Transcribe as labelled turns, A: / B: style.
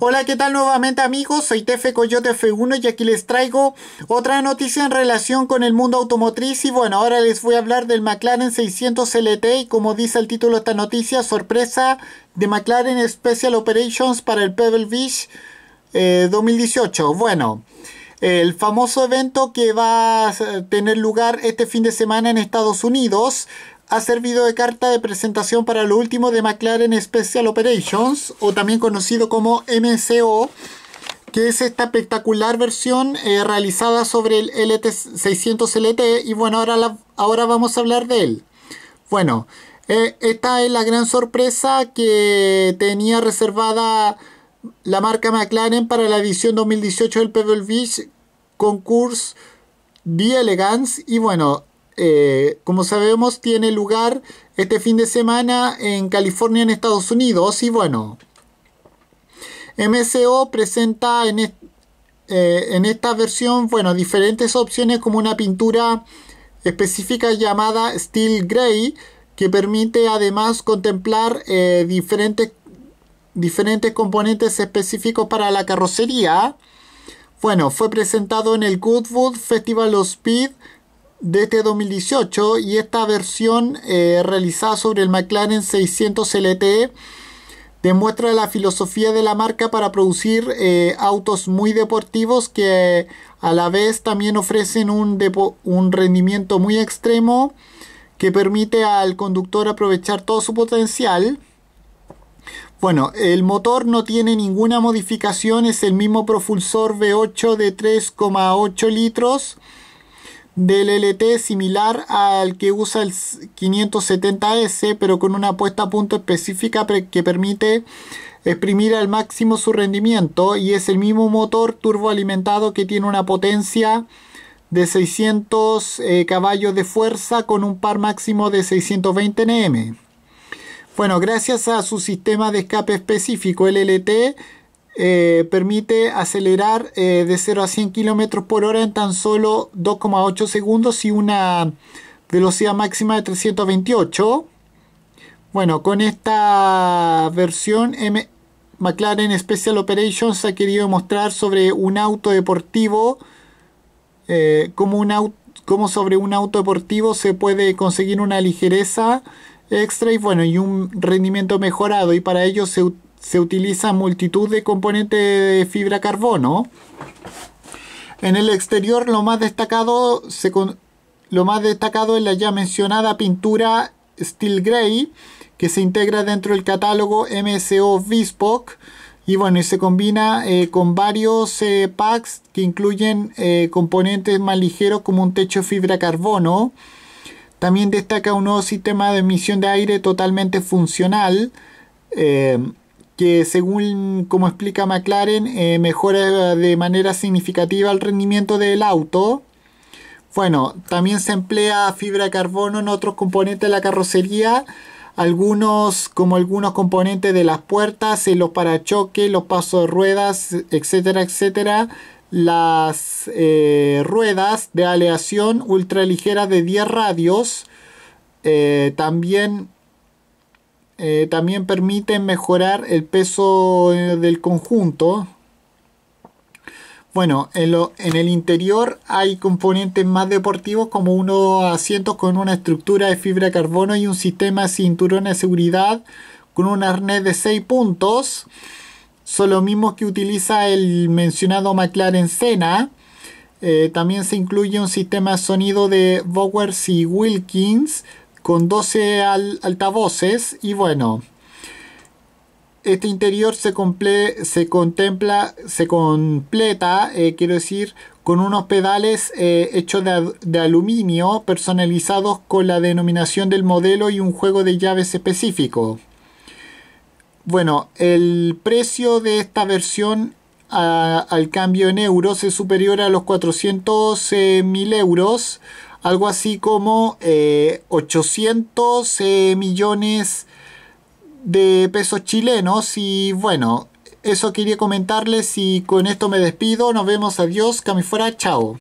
A: Hola, ¿qué tal nuevamente amigos? Soy Tefe Coyote F1 y aquí les traigo otra noticia en relación con el mundo automotriz y bueno, ahora les voy a hablar del McLaren 600 LT y como dice el título de esta noticia, sorpresa de McLaren Special Operations para el Pebble Beach 2018. Eh, bueno, el famoso evento que va a tener lugar este fin de semana en Estados Unidos ha servido de carta de presentación para lo último de McLaren Special Operations, o también conocido como MCO, que es esta espectacular versión eh, realizada sobre el LT600LT, y bueno, ahora, ahora vamos a hablar de él. Bueno, eh, esta es la gran sorpresa que tenía reservada la marca McLaren para la edición 2018 del Pebble Beach Concours Elegance. y bueno, eh, como sabemos, tiene lugar este fin de semana en California, en Estados Unidos. Y bueno, MSO presenta eh, en, esta versión, bueno, diferentes opciones como una pintura específica llamada Steel Gray, que permite además contemplar eh, diferentes, diferentes componentes específicos para la carrocería. Bueno, fue presentado en el Goodwood Festival of Speed de este 2018 y esta versión eh, realizada sobre el McLaren 600 LTE demuestra la filosofía de la marca para producir eh, autos muy deportivos que a la vez también ofrecen un, un rendimiento muy extremo que permite al conductor aprovechar todo su potencial. Bueno, el motor no tiene ninguna modificación, es el mismo propulsor V8 de 3,8 litros del LT similar al que usa el 570S, pero con una puesta a punto específica que permite exprimir al máximo su rendimiento y es el mismo motor turboalimentado que tiene una potencia de 600 eh, caballos de fuerza con un par máximo de 620 Nm. Bueno, gracias a su sistema de escape específico el LT... Eh, permite acelerar eh, de 0 a 100 km por hora en tan solo 2,8 segundos y una velocidad máxima de 328. Bueno, con esta versión M McLaren Special Operations ha querido mostrar sobre un auto deportivo eh, como, sobre un auto deportivo se puede conseguir una ligereza extra y bueno y un rendimiento mejorado y para ello se se utiliza multitud de componentes de fibra carbono. En el exterior lo más destacado lo más destacado es la ya mencionada pintura Steel Grey que se integra dentro del catálogo MSO Vispoc y bueno, se combina eh, con varios eh, packs que incluyen eh, componentes más ligeros como un techo fibra carbono. También destaca un nuevo sistema de emisión de aire totalmente funcional que según como explica McLaren eh, mejora de manera significativa el rendimiento del auto. Bueno, también se emplea fibra de carbono en otros componentes de la carrocería, algunos como algunos componentes de las puertas, eh, los parachoques, los pasos de ruedas, etcétera, etcétera. Las eh, ruedas de aleación ultraligeras de 10 radios. también eh, también permiten mejorar el peso eh, del conjunto. Bueno, en, el interior hay componentes más deportivos como unos asientos con una estructura de fibra de carbono y un sistema cinturón de seguridad con un arnés de 6 puntos. Son los mismos que utiliza el mencionado McLaren Senna. Eh, también se incluye un sistema sonido de Bowers y Wilkins con 12 altavoces y bueno, este interior se, se contempla, se completa, eh, quiero decir, con unos pedales eh, hechos de, aluminio personalizados con la denominación del modelo y un juego de llaves específico. Bueno, el precio de esta versión al cambio en euros es superior a los 400.000 eh, mil euros algo así como 800 eh, eh, millones de pesos chilenos y bueno, eso quería comentarles y con esto me despido, nos vemos, adiós, cami fuera, chao.